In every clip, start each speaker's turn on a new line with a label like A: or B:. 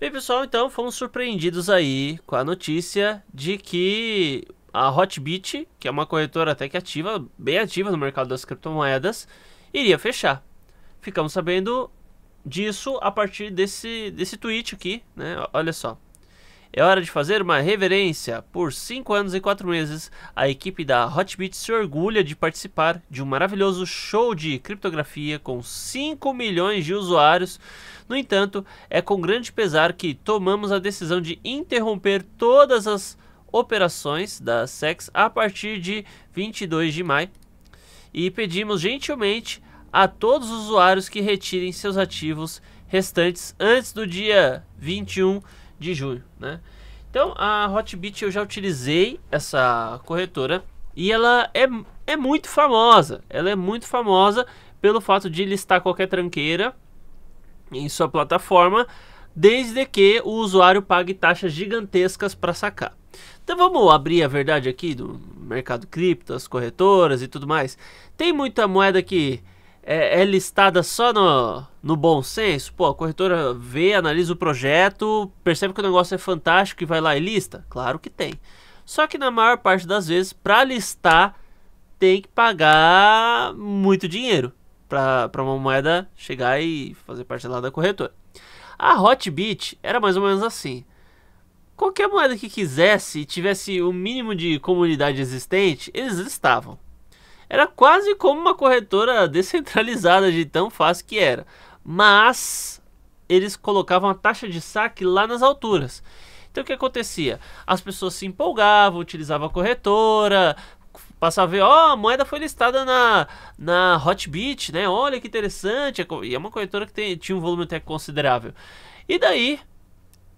A: Bem, pessoal, então fomos surpreendidos aí com a notícia de que a Hotbit, que é uma corretora até que ativa, bem ativa no mercado das criptomoedas, iria fechar. Ficamos sabendo disso a partir desse, desse tweet aqui, né? Olha só. É hora de fazer uma reverência. Por 5 anos e 4 meses, a equipe da Hotbit se orgulha de participar de um maravilhoso show de criptografia com 5 milhões de usuários. No entanto, é com grande pesar que tomamos a decisão de interromper todas as operações da SEX a partir de 22 de maio e pedimos gentilmente a todos os usuários que retirem seus ativos restantes antes do dia 21 de junho, né? Então a Hotbit eu já utilizei essa corretora e ela é, é muito famosa. Ela é muito famosa pelo fato de listar qualquer tranqueira em sua plataforma, desde que o usuário pague taxas gigantescas para sacar. Então vamos abrir a verdade aqui do mercado cripto, as corretoras e tudo mais. Tem muita moeda que é, é, listada só no, no bom senso? Pô, a corretora vê, analisa o projeto, percebe que o negócio é fantástico e vai lá e lista? Claro que tem. Só que na maior parte das vezes, para listar, tem que pagar muito dinheiro para uma moeda chegar e fazer parte lá da corretora. A Hotbit era mais ou menos assim. Qualquer moeda que quisesse e tivesse o mínimo de comunidade existente, eles listavam. Era quase como uma corretora descentralizada de tão fácil que era. Mas eles colocavam a taxa de saque lá nas alturas. Então o que acontecia? As pessoas se empolgavam, utilizavam a corretora, passavam a ver, ó, oh, a moeda foi listada na, na Hotbit, né? Olha que interessante. E é uma corretora que tem, tinha um volume até considerável. E daí,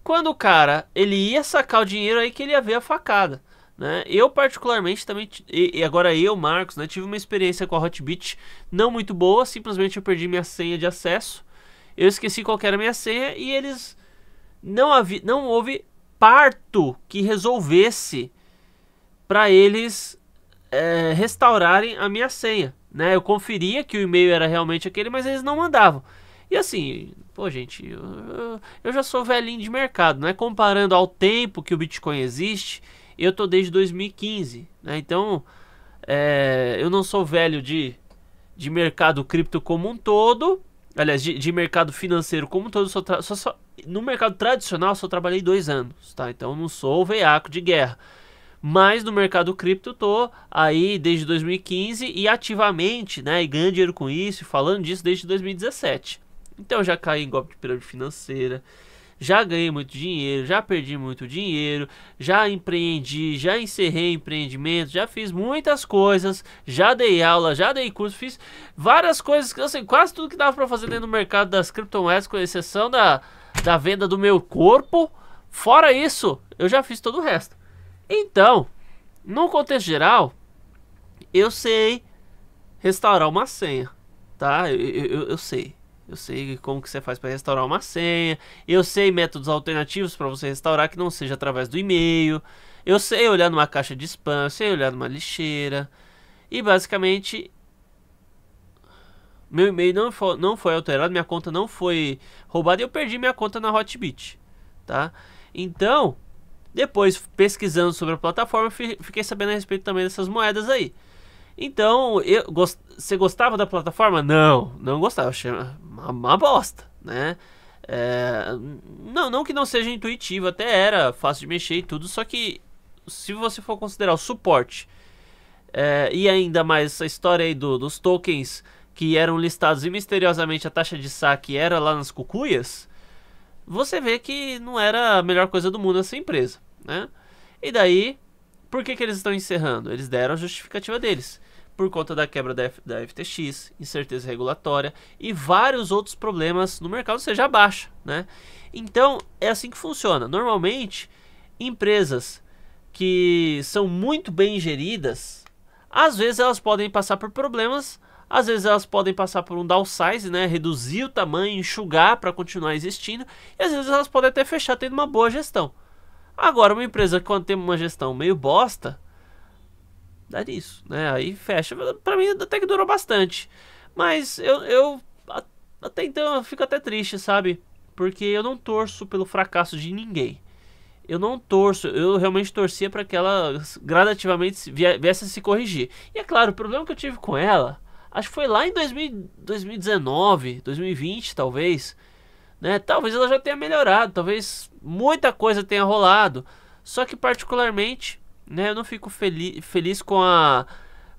A: quando o cara ele ia sacar o dinheiro aí que ele ia ver a facada. Né? Eu, particularmente, também. E, e agora eu, Marcos, né, tive uma experiência com a Hotbit não muito boa. Simplesmente eu perdi minha senha de acesso. Eu esqueci qual era a minha senha e eles. Não, havia, não houve parto que resolvesse para eles é, restaurarem a minha senha. Né? Eu conferia que o e-mail era realmente aquele, mas eles não mandavam. E assim, pô, gente, eu, eu já sou velhinho de mercado, né? Comparando ao tempo que o Bitcoin existe eu tô desde 2015, né? Então, é, eu não sou velho de, de mercado cripto como um todo. Aliás, de, de mercado financeiro como um todo. Só, só, só no mercado tradicional, só trabalhei dois anos, tá? Então, não sou veiaco de guerra. Mas no mercado cripto tô aí desde 2015 e ativamente, né, e ganho dinheiro com isso, falando disso desde 2017. Então já caí em golpe de pirâmide financeira, já ganhei muito dinheiro, já perdi muito dinheiro, já empreendi, já encerrei empreendimento, já fiz muitas coisas, já dei aula, já dei curso, fiz várias coisas, assim, quase tudo que dava para fazer dentro do mercado das criptomoedas, com exceção da, da venda do meu corpo. Fora isso, eu já fiz todo o resto. Então, no contexto geral, eu sei restaurar uma senha, tá? Eu, eu, eu sei. Eu sei como que você faz para restaurar uma senha. Eu sei métodos alternativos para você restaurar que não seja através do e-mail. Eu sei olhar numa caixa de spam, eu sei olhar numa lixeira. E basicamente meu e-mail não foi, não foi alterado, minha conta não foi roubada e eu perdi minha conta na Hotbit, tá? Então, depois pesquisando sobre a plataforma, fiquei sabendo a respeito também dessas moedas aí. Então, eu, gost, você gostava da plataforma? Não, não gostava. achei, uma, uma bosta, né? É, não, não que não seja intuitivo, até era fácil de mexer e tudo, só que se você for considerar o suporte é, e ainda mais a história aí do, dos tokens que eram listados e misteriosamente a taxa de saque era lá nas cucuias, você vê que não era a melhor coisa do mundo essa empresa, né? E daí, por que, que eles estão encerrando? Eles deram a justificativa deles por conta da quebra da, F, da FTX, incerteza regulatória e vários outros problemas no mercado, seja baixa, né? Então, é assim que funciona. Normalmente, empresas que são muito bem geridas, às vezes elas podem passar por problemas, às vezes elas podem passar por um downsize, né, reduzir o tamanho, enxugar para continuar existindo, e às vezes elas podem até fechar tendo uma boa gestão. Agora, uma empresa que quando tem uma gestão meio bosta, dá é nisso, né? Aí fecha. Pra mim até que durou bastante. Mas eu, eu até então eu fico até triste, sabe? Porque eu não torço pelo fracasso de ninguém. Eu não torço, eu realmente torcia para que ela gradativamente viesse a se corrigir. E é claro, o problema que eu tive com ela, acho que foi lá em 2000, 2019, 2020 talvez, né? Talvez ela já tenha melhorado, talvez muita coisa tenha rolado. Só que particularmente né, eu não fico feliz, feliz com a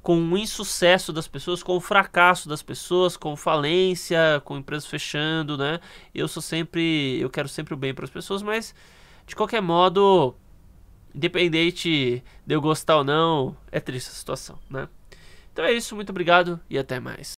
A: com o insucesso das pessoas, com o fracasso das pessoas, com falência, com empresas fechando, né? Eu sou sempre, eu quero sempre o bem para as pessoas, mas de qualquer modo, independente de eu gostar ou não, é triste a situação, né? Então é isso, muito obrigado e até mais.